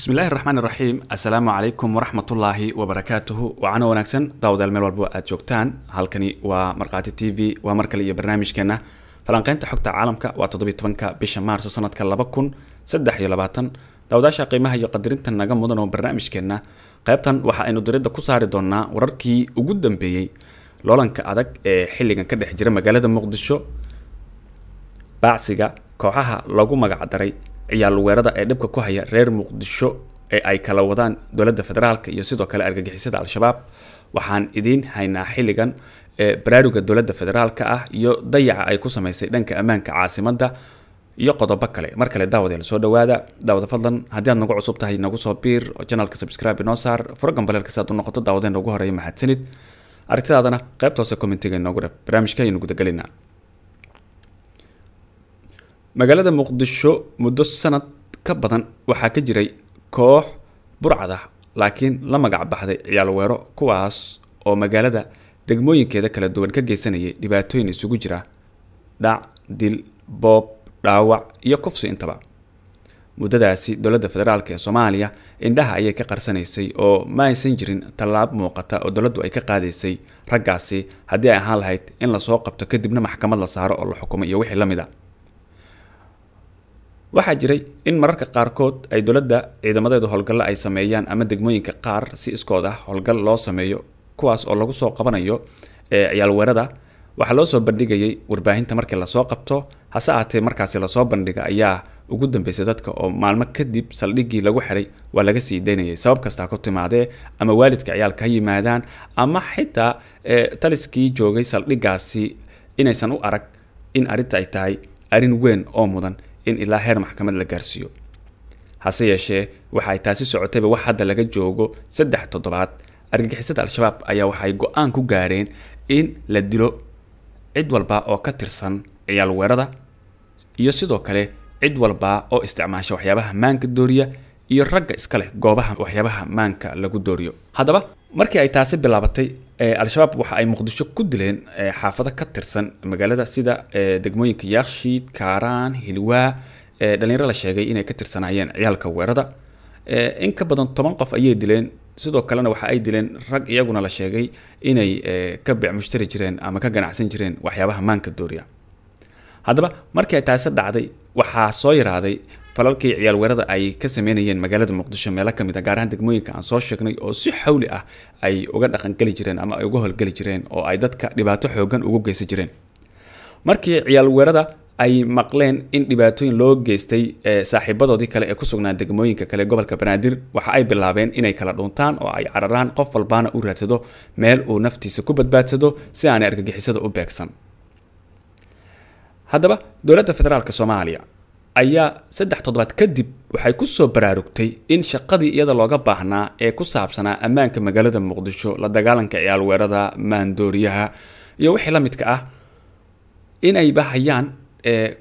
bismillahi raxmaan iraxiim assalaamu calaykum waraxmatullaahi wabarakaatuhu wacaano wanaagsan daawadaal meel walbo aad joogtaan halkani waa markhaati t v waa markale iyo barnaamijkeenna falanqeynta xogta caalamka waa toddobiy tobanka bisha maarso sanadka laba kun saddex iyo labaatan daawadaasha qiimaha iyo qadirinta naga mudan oo barnaamijkeenna qaybtan waxa aynu diradda ku saari doonaa wararkii ugu dambeeyey loolanka adag ee xilligan ka dhex jira magaalada muqdisho baacsiga kooxaha lagu magacdaray ciyaal weerada ee dhibka ku haya reer muqdisho ee ay kala wadaan dowladda federaalk iyo sidoo kale argagixisada al-shabaab waxaan idiin haynaa xilligan baraaruga dowladda federaalka ah iyo dayaca ay ku samaysay dhanka ammaanka caasimadda iyo qodobo kale mar kale daawadayaal soo dhawaada daawada fadlan haddii aad nagu cusub tahay nagu soo biir oo janalka subscribe inoo saar furo si aad u noqoto daawadeena ugu horeeya mahadsanid aragtidaadana ah, qaybta hoose inoogu dhab barnaamijka ayaynu gudagelinaa magaalada muqdisho muddo sanad ka badan waxaa ka jiray koox burcad ah laakiin la magac baxday ciyaal weero kuwaas oo magaalada degmooyinkeeda kala duwan ka geysanayay dhibaatooyin isugu jira dhac dil boob dhaawac iyo kufsi intaba muddadaasi dowladda federaalk ee soomaaliya indhaha ayay ka qarsanaysay oo ma aysan jirin tallaab muuqata oo dowladdu ay ka qaadaysay raggaasi haddii ay ahaan lahayd in lasoo qabto kadibna maxkamad la saaro oo la xukumo iyo wixii la mid a ah waxaa jiray in mararka qaarkood ay dowladda ciidamadeedu howlgalle ay sameeyaan ama degmooyinka qaar si iskood ah howlgal loo sameeyo kuwaas oo lagu soo qabanayo ciyaalweerada waxaa loo soo bandhigayay warbaahinta markii lasoo qabto hase ahaatee markaasi lasoo bandhiga ayaa ugu dambeysay dadka oo maalmo kadib saldhiggii lagu xiray waa laga sii daynayay sabab kasta ku timaadee ama waalidka ciyaalka ha yimaadaan ama xitaa taliskii joogay saldhigaasi inaysan u arag in arrinta ay tahay arrin weyn oo mudan in ilaa heer maxkamad la gaarsiiyo hase yeeshee waxa ay taasi socotayba wax hadda laga joogo saddex toddobaad argagixisada al-shabaab ayaa waxay go-aan ku gaareen in la dilo cid walba oo ka tirsan ciyaal weerada iyo sidoo kale cid walba oo isticmaasha waxyaabaha maanka dooriya iyo ragga iska leh goobaha waxyaabaha maanka lagu dooriyo haddaba markii ay taasi bilaabatay eh, al-shabaab waxa ay muqdisho ku dileen eh, xaafado ka tirsan magaalada sida eh, degmooyinka yakshiid kaaraan hilwaa dhalinyaro la sheegay inay ka tirsanaayeen ciyaalka weerada in ka badan toban qof ayay dileen sidoo kalena waxa ay dileen rag iyaguna la sheegay inay ka bicmushtari jireen ama ka ganacsan jireen waxyaabaha maanka dooriya haddaba markii ay taasi dhacday waxaa soo yaraaday falalkii ciyaal weerada ay ka sameynayeen magaalada muqdisho meelo kamid a ah, gaar ahaan degmooyinka aan soo sheegnay oo si xawli ah ay uga dhaqangeli jireen ama ay uga howlgeli jireen oo ay dadka dhibaato xoogan ugu geysan jireen markii weerada ay maqleen in dhibaatooyin loo geystay eh, saaxiibadoodii kale ee kusugnaa degmooyinka kale gobolka banaadir waxa ay bilaabeen inay kala dhuuntaan oo ay cararaan qof walbaana u raadsado meel uu naftiisa ku badbaadsado si aanay argagixisada u beegsan haddaba dowladda federaalk soomaaliya ayaa saddex toddobaad kadib waxay ku soo baraarugtay in shaqadii iyada looga baahnaa ee ku saabsanaa ammaanka magaalada muqdisho la dagaalanka ciyaalweerada maandooriyaha iyo wixii la midka ah inay bahayaan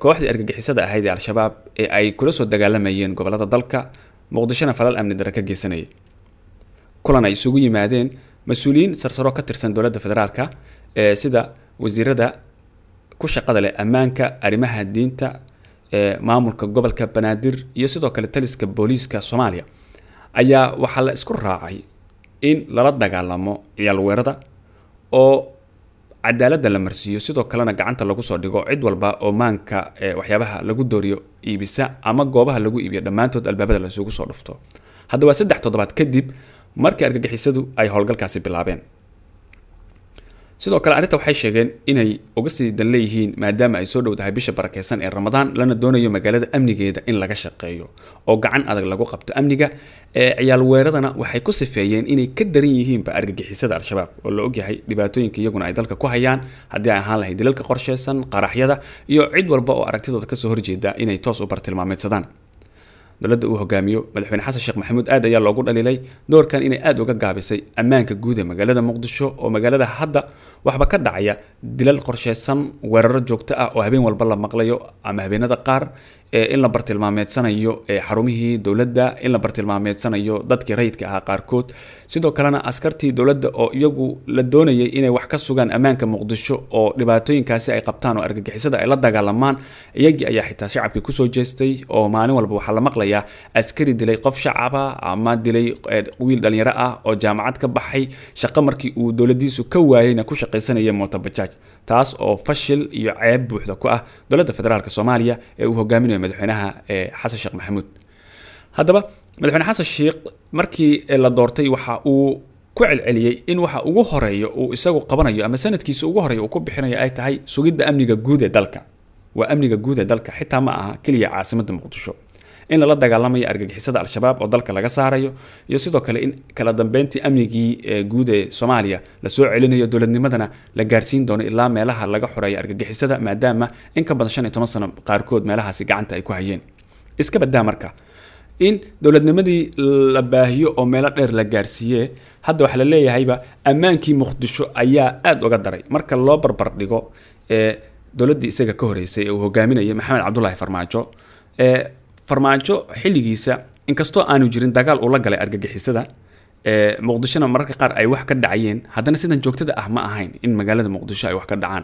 kooxdii argagixisada ahayd ee al-shabaab ee ay kula soo dagaalamayeen gobolada dalka muqdishona falal amni dare ka geysanayay kulan ay isugu yimaadeen mas-uuliyiin sarsaro ka tirsan dowladda federaalka ee sida wasiirada ku shaqada leh ammaanka arrimaha diinta ee maamulka gobolka banaadir iyo sidoo kale taliska booliiska soomaaliya ayaa waxaa la isku raacay in lala dagaalamo ciyaalweerada oo cadaaladda la marsiiyo sidoo kalena gacanta lagu soo dhigo cid walba oo maanka waxyaabaha lagu dooriyo iibisa ama goobaha lagu iibiyo dhammaantood albaabada laisugu soo dhufto hadda waa saddex toddobaad kadib markii argagixisadu ay howlgalkaasi bilaabeen sidoo kale arrinta waxay sheegeen inay uga sii dan leeyihiin maadaama ay soo dhowdahay bisha barakeysan ee ramadaan lana doonayo magaalada amnigeeda in laga shaqeeyo oo gacan adag lagu qabto amniga ciyaal weeradana waxay ku sifeeyeen inay ka daran yihiinba argagixisada al-shabaab oo la ogyahay dhibaatooyinka iyaguna ay dalka ku hayaan haddii ay ahaan lahayd dilalka qorsheysan qaraxyada iyo cid walba oo aragtidooda kasoo horjeeda inay toos u bartilmaameedsadaan dowladda uu hogaamiyo madaxweyne xasan sheekh maxamuud aad ayaa loogu dhaliilay doorkan inay aad uga gaabisay ammaanka guud ee magaalada muqdisho oo magaalada hadda waxba ka dhacaya dilal qorshaysan weeraro joogto ah oo habeen walba la maqlayo ama habeenada qaar in la bartilmaameedsanayo xarumihii dowladda in la bartilmaameedsanayo dadkii rayidka ahaa qaarkood sidoo kalena askartii dowladda oo iyagu la doonayay inay wax ka sugaan ammaanka muqdisho oo dhibaatooyinkaasi ay qabtaan oo argagixisada ay la dagaalamaan iyagii ayaa xitaa shacabkii kusoo jeestay oo maalin walba waxaa la maqlaya tilmaamaya askari dilay qof shacaba ama dilay eh, wiil dhalinyaro ah oo jaamacad ka baxay shaqo markii uu dowladiisu ka waayeyna ku shaqaysanaya mootabajaaj taas oo fashil iyo ceeb buuxda ku ah dowladda federaalk soomaaliya ee uu hogaaminayo madaxweynaha eh, xasan sheekh maxamuud haddaba madaxweyne xasan sheekh markii eh, la doortay waxa uu ku celceliyey in waxa ugu horeeyo uu isagu qabanayo ama sanadkiisa ugu horeeya uu ku bixinayo ay tahay sugidda amniga guud ee dalka waa amniga guud ee dalka xitaa ma aha keliya caasimada muqdisho in lala dagaalamayo argagixisada al-shabaab oo dalka laga saarayo iyo sidoo kale in kala dambeyntii amnigii eguud ee soomaaliya lasoo celinayo dowladnimadana la gaarsiin doono ilaa meelaha laga xoreeya argagixisada maadaama in ka badan shan iyo toban sano qaarkood meelahaasi gacanta ay ku hayeen iska marka in dowladnimadii la baahiyo oo meelo dheer la gaarsiiyee hadda waxaa la leeyahayba ammaankii muqdisho ayaa aada uga daray marka loo barbar dhigo ee dowladdii isaga ka horeysay ee uu hogaaminayay maxamed cabdulaahi farmaajo ee farmaajo xilligiisa inkastoo aanu jirin dagaal uu galay argagixisada muqdishona mararka qaar ay wax ka dhacayeen haddana sidan joogtada ah ma ahayn in magaalada muqdisho ay wax ka dhacaan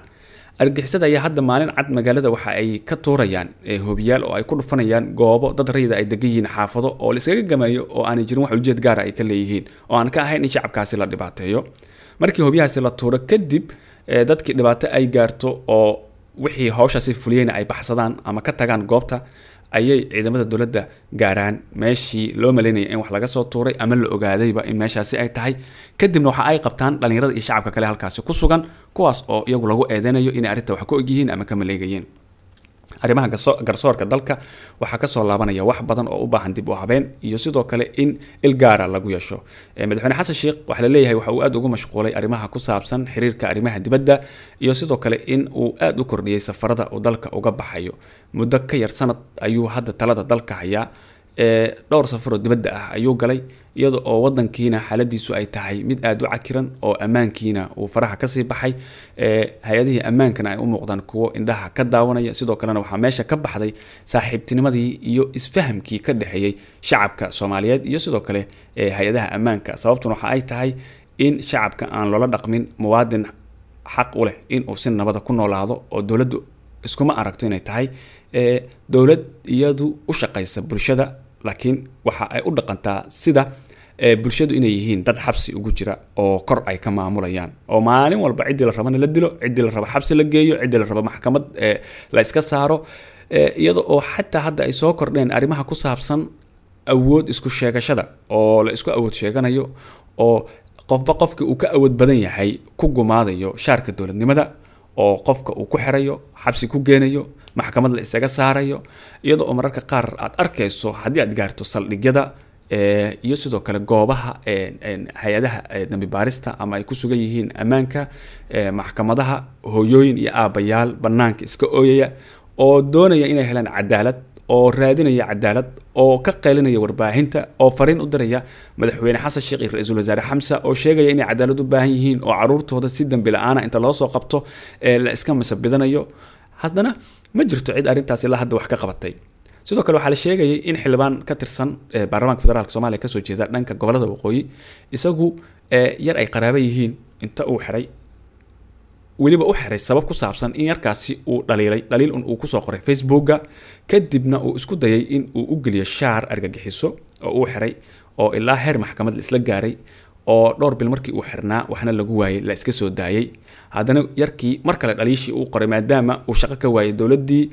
argagixisada ayaa hadda maalin cad magaalada waxa ay ka tuurayaan hobiyaal oo ay ku dhufanayaan goobo dad rayida ay degan yihiin xaafado oo la gamayo oo aanay jirin wax ujeed gaara ah ay ka leeyihiin oo aan ka ahayn in shacabkaasi la dhibaateeyo markii hobyahaasi la tuuro kadib dadkii dhibaato ay gaarto oo wixii hawshaasi fuliyeyna ay baxsadaan ama ka tagaan goobta ayay ciidamada dowladda gaaraan meeshii loo malaynayay in wax laga soo tuuray ama la ogaadayba in meeshaasi ay tahay kadibna waxa ay qabtaan dhallinyarada iyo shacabka kale halkaasi ku sugan kuwaas oo iyagu lagu eedeynayo inay arrinta wax ka ogyihiin ama ka maleegayeen arrimaha garsoorka dalka waxaa kasoo laabanaya wax badan oo u baahan dib u habeen iyo sidoo kale in ilgaara lagu yeesho madaxweyne xasan sheekh waxaa laleeyahay waxa uu aad ugu mashquulay arrimaha ku saabsan xiriirka arrimaha dibadda iyo sidoo kale in uu aad u kordhiyey safarada uu dalka uga baxayo muddo ka yar sanad ayuu hadda talada dalka hayaa ee dhowr safaroo dibadda ah ayuu galay iyada oo wadankiina xaaladiisu ay tahay mid aada u cakiran oo ammaankiina uu faraha kasii baxay hay-adihii ammaankana ay u muuqdaan kuwo indhaha ka daawanaya sidoo kalena waxaa meesha ka baxday saaxiibtinimadii iyo isfahamkii ka dhexeeyey shacabka soomaaliyeed iyo sidoo kale hay-adaha ammaanka sababtuna waxa ay tahay in shacabka aan loola dhaqmin muwaadin xaq u leh inuu si nabada ku noolaado oo dowladdu iskuma aragto inay tahay dowlad iyadu u shaqaysa bulshada laakiin waxa ay u dhaqantaa sida bulshadu inay yihiin dad xabsi ugu jira oo kor ay ka maamulayaan oo maalin walba ciddii la rabana la dilo ciddii la raba xabsi la geeyo ciddii la raba maxkamad la iska saaro iyada oo xataa hadda ay soo kordheen arrimaha ku saabsan awood isku sheegashada oo la isku awood sheeganayo oo qofba qofkii uu ka awood badan yahay ku gumaadayo shaarka dowladnimada oo qofka uu ku xerayo xabsi ku geenayo maxkamad la isaga saarayo iyadoo oo mararka qaar aad arkayso haddii aad gaarto saldhigyada Eh, iyo sidoo kale goobaha eh, eh, hay-adaha dambi baarista ama ay ku sugan yihiin ammaanka maxkamadaha hooyooyin iyo aabayaal bannaanka iska ooyaya oo doonaya inay helaan cadaalad oo raadinaya cadaalad oo ka qaylinaya warbaahinta oo fariin u diraya madaxweyne xasan sheekh iyo ra-iisul wasaare xamsa oo sheegaya inay cadaalad u baahan yihiin oo caruurtooda si dambi la-aana inta loo soo qabto la iska masabidanayo haddana ma jirto cid arrintaas ilaa hadda wax ka qabatay sidoo kale waxaa la sheegayay in xildhibaan ka tirsan eh, baarlamaanka federaalk soomaliya kasoo jeeda dhanka gobolada waqooyi isagu eh, yar ay qaraaba yihiin inta uu xiray weliba u xiray sabab ku saabsan in yarkaasi uu dhaliilay dhaliil un uu kusoo qoray facebooka kadibna uu isku dayay in uu u geliyo shaar argagixiso oo uu xiray oo ilaa heer maxkamadla isla gaaray oo dhowr bil markii uu xirnaa waxna lagu waayey la iska soo daayey haddana yarkii mar kale dhaliishii uu qoray maadaama uu shaqo ka waayay dowladdii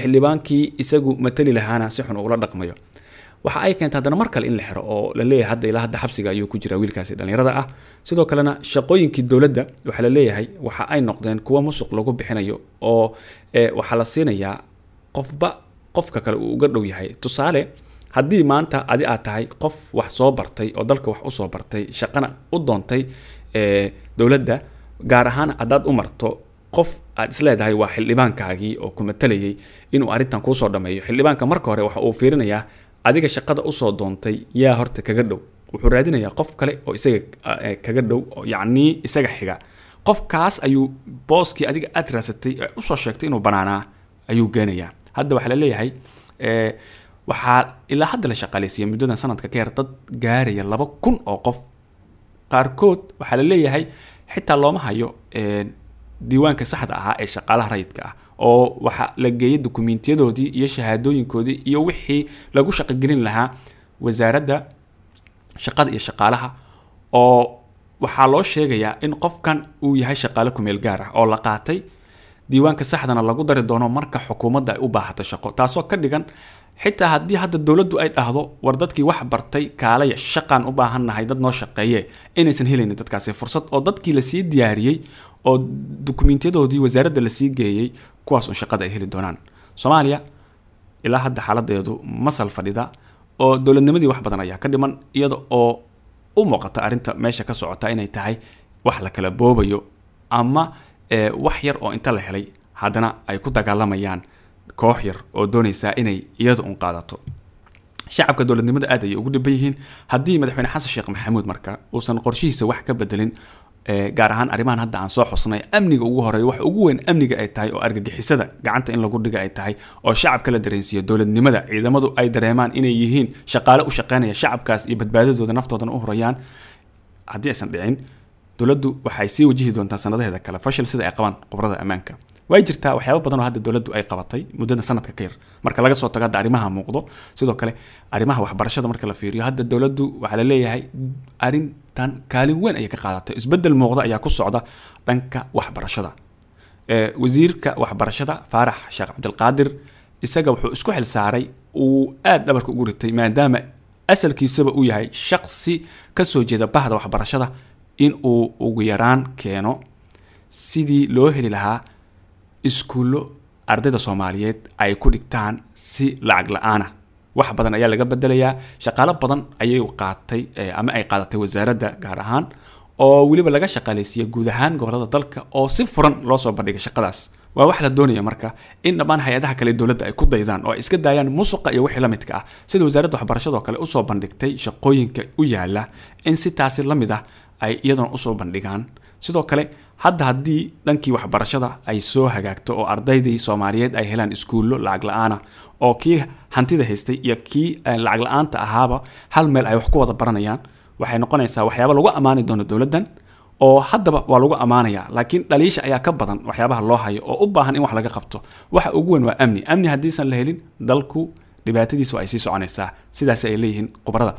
xildhibaankii isagu matali lahaana si xun ugula dhaqmayo waxa ay keentay haddana mar kale in la xiro oo la leeyahay hadda ilaa hadda xabsiga ayuu ku jiraa wiilkaasi dhallinyarada ah sidoo kalena shaqooyinkii dowladda waxaa la leeyahay waxa ay noqdeen kuwo musuq lagu bixinayo oo waxaa la siinayaa qofba qofka kale uu uga dhow yahay tusaale haddii maanta adi aad tahay qof wax soo bartay oo dalka wax usoo bartay shaqana u doontay dowladda gaar ahaan haddaad u marto qof aad isleedahay waa xildhibaankaagii oo ku matalayay inuu arrintan kuusoo dhameeyo xildhibaanka marka hore waxa uu fiirinayaa adiga shaqada usoo doontay yaa horta kaga dhow wuxuu raadinayaa qof kale oo isaga kaga dhow yacnii isaga xiga qofkaas ayuu booskii adiga aad raasatay usoo sheegtay inuu banaanaa ayuu geenayaa hadda waxaa la leeyahay waxaa ilaa hadda la shaqaaleysiiyay muddadan sanadka ka yar dad gaaraya laba kun oo qof qaarkood waxaa la leeyahay xitaa looma hayo eh, diiwaanka saxda ahaa ee shaqaalaha rayidka ah oo waxa la geeyay dukumentiyadoodii iyo shahaadooyinkoodii iyo wixii lagu shaqogelin lahaa wasaaradda shaqada iyo shaqaalaha oo waxaa loo sheegayaa in qofkan uu yahay shaqaale kumeel gaar ah oo la qaatay diiwaanka saxdana lagu dari doono marka xukuumadda ay u baahato shaqo taasoo ka dhigan xitaa haddii hadda dowladdu ay dhahdo war dadkii wax bartay kaalaya shaqaan u baahannahay dad noo shaqeeye inaysan helayn dadkaasi fursad oo dadkii lasii diyaariyey oo dukumiintiyadoodii wasaaradda lasii geeyey kuwaas un shaqada ay heli doonaan soomaaliya ilaa hadda xaaladeedu masal fadhida oo dowladnimadii wax badan ayaa ka dhiman iyada oo u muuqata arrinta meesha ka socota inay tahay wax la kala boobayo ama eh, wax yar oo inta la helay haddana ay ku dagaalamayaan koox yar oo doonaysa inay iyada un qaadato shacabka dowladnimada aad ayay ugu dhiban yihiin haddii madaxweyne xasan sheekh maxamuud marka uusan qorshihiisa wax ka bedelin eh, gaar ahaan arrimahan hadda aan soo xusnay amniga ugu horeeya wax ugu weyn amniga ay tahay oo argagixisada gacanta in lagu dhiga ay tahay oo shacabka la dareensiiyo dowladnimada ciidamadu ay dareemaan inay yihiin shaqaale u shaqaynaya shacabkaas iyo badbaadadooda naftoodana u horayaan haddii aysan dhicin dowladdu waxay sii wajihi doontaa sanadaheeda kale fashil sida ay qabaan qubrada ammaanka way jirtaa waxyaaba badan oo hadda dowladdu ay qabatay muddada sanadka ka yar marka laga soo tago hadda arrimaha muuqdo sidoo kale arrimaha waxbarashada marka la fiiriyo hadda dowladdu waxaa la leeyahay arrintan kaalin weyn ayay ka qaadatay isbeddel muuqda ayaa ku socda dhanka waxbarashada wasiirka waxbarashada faarax sheekh cabdilqaadir isaga wuxuu isku xil saaray uu aad dhabarka ugu ritay maadaama asalkiisaba uu yahay shaqsi ka soo jeeda bahda waxbarashada in uu ugu yaraan keeno sidii loo heli lahaa iskuullo ardayda soomaaliyeed ay ku dhigtaan si lacag la-aana ah. wax badan ayaa laga bedelayaa shaqaalo badan ayay qaatay eh, ama ay qaadatay wasaaradda gaar ahaan oo weliba laga shaqaalaysiiya guud ahaan gobolada dalka oo si furan loo soo bandhigay shaqadaas waa wax la doonaya marka in dhammaan hay-adaha kale dowladda ay ku daydaan oo iska daayaan musuqa iyo wixii la midka ah sida wasaaradda waxbarashadoo kale usoo bandhigtay shaqooyinka u yaala in si taasi la mid ah ay iyaduna usoo bandhigaan sidoo kale hadda haddii dhankii waxbarashada ay soo hagaagto oo ardaydii soomaaliyeed ay helaan iskuullo lacag la-aana ah, oo kii hantida haystay iyo kii eh, lacag la-aanta ahaaba hal meel ay wax ku wada baranayaan waxay noqonaysaa waxyaaba lagu ammaani doono dowladdan oo haddaba waa lagu ammaanaya laakiin dhaliisha ayaa ka badan waxyaabaha loo hayo oo u baahan in wax laga qabto waxa ugu weyn waa amni amni haddiisan la helin dalku dhibaatadiisu ay sii soconaysaa sidaas ay leeyihiin khubarada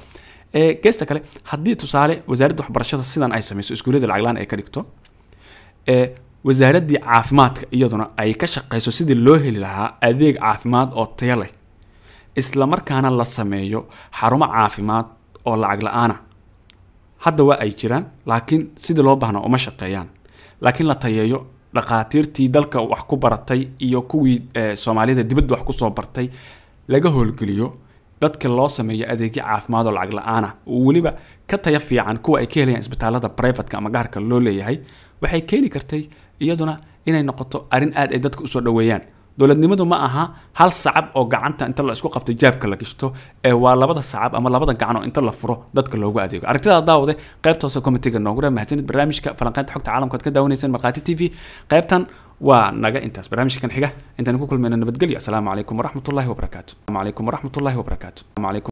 eh, geesta kale haddii tusaale wasaaradda waxbarashada sidan ay samayso iskuullada lacaglaan ay ka dhigto ee wasaaraddii caafimaadka iyaduna ay ka shaqayso sidii loo heli lahaa adeeg caafimaad oo taya leh islamarkaana la sameeyo xarumo caafimaad oo lacag la-aana hadda waa ay jiraan laakiin sidii loo baahna uma shaqeeyaan laakiin la tayeeyo dhakhaatiirtii dalka wax ku baratay iyo kuwii soomaalida dibadda wax ku soo bartay laga howlgeliyo dadka loo sameeyo adeegyo caafimaad oo lacag la-aana ah oo weliba ka taya fiican kuwa ay ka helayaan isbitaalada brivatka ama gaarka loo leeyahay waxay keeni kartay iyaduna inay noqoto arrin aad ay dadka usoo dhoweeyaan dowladnimadu ma aha hal sacab oo gacanta inta la isku qabta jaabka la gashto ee waa labada sacab ama labada gacan oo inta la furo dadka loogu adeego aragtidaa daawade qaybta hoose komitiga noogure mahadsanid barnaamijka falanqeynta xogta caalamka ad ka daawanayseen markhaati t v qaybtan waa naga intaas barnaamijkan xiga intaan ku kulmayna nabadgelyo asalaamu calaykum waraxmatullahi wabarakaatu alaykum waraxmatullahi wabarakaatu